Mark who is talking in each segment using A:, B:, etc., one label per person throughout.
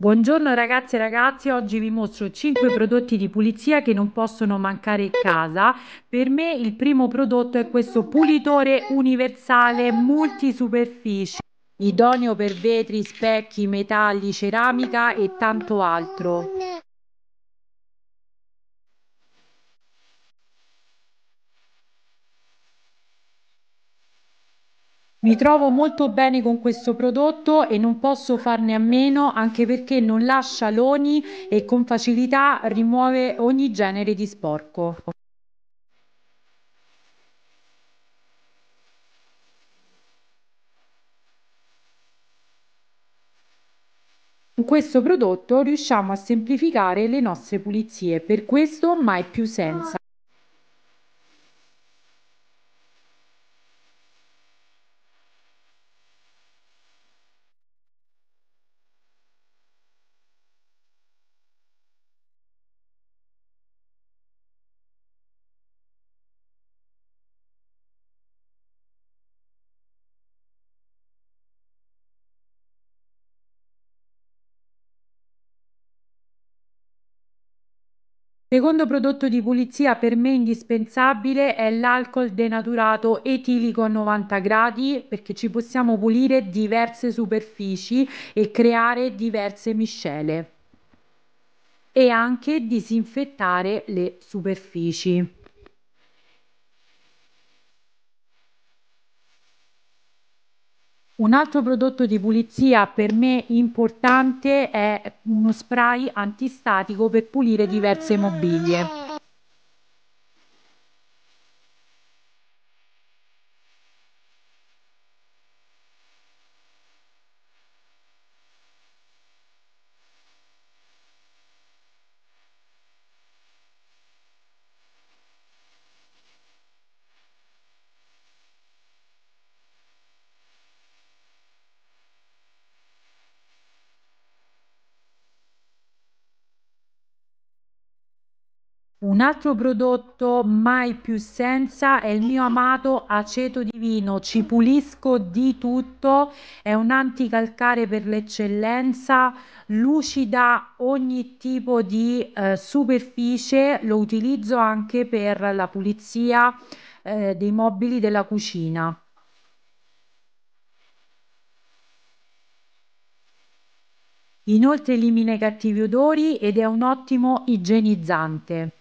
A: Buongiorno ragazze e ragazzi, oggi vi mostro 5 prodotti di pulizia che non possono mancare in casa. Per me il primo prodotto è questo pulitore universale multisuperficie, idoneo per vetri, specchi, metalli, ceramica e tanto altro. Mi trovo molto bene con questo prodotto e non posso farne a meno anche perché non lascia loni e con facilità rimuove ogni genere di sporco. Con questo prodotto riusciamo a semplificare le nostre pulizie, per questo mai più senza. Secondo prodotto di pulizia per me indispensabile è l'alcol denaturato etilico a 90 gradi perché ci possiamo pulire diverse superfici e creare diverse miscele e anche disinfettare le superfici. Un altro prodotto di pulizia per me importante è uno spray antistatico per pulire diverse mobilie. Un altro prodotto mai più senza è il mio amato aceto di vino, ci pulisco di tutto, è un anticalcare per l'eccellenza, lucida ogni tipo di eh, superficie, lo utilizzo anche per la pulizia eh, dei mobili della cucina. Inoltre elimina i cattivi odori ed è un ottimo igienizzante.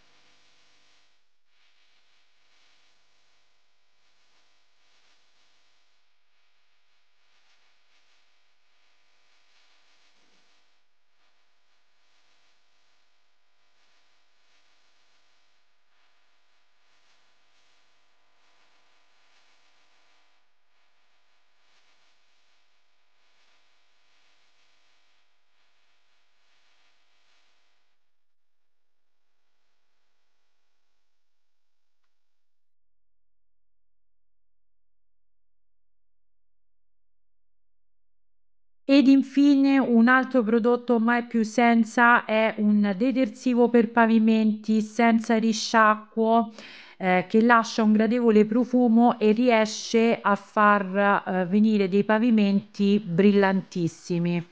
A: Ed infine un altro prodotto mai più senza è un detersivo per pavimenti senza risciacquo eh, che lascia un gradevole profumo e riesce a far eh, venire dei pavimenti brillantissimi.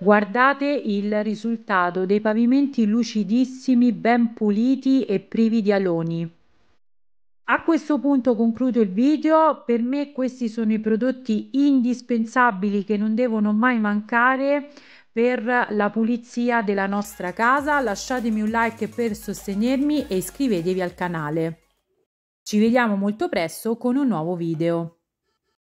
A: Guardate il risultato dei pavimenti lucidissimi, ben puliti e privi di aloni. A questo punto concludo il video, per me questi sono i prodotti indispensabili che non devono mai mancare per la pulizia della nostra casa, lasciatemi un like per sostenermi e iscrivetevi al canale. Ci vediamo molto presto con un nuovo video.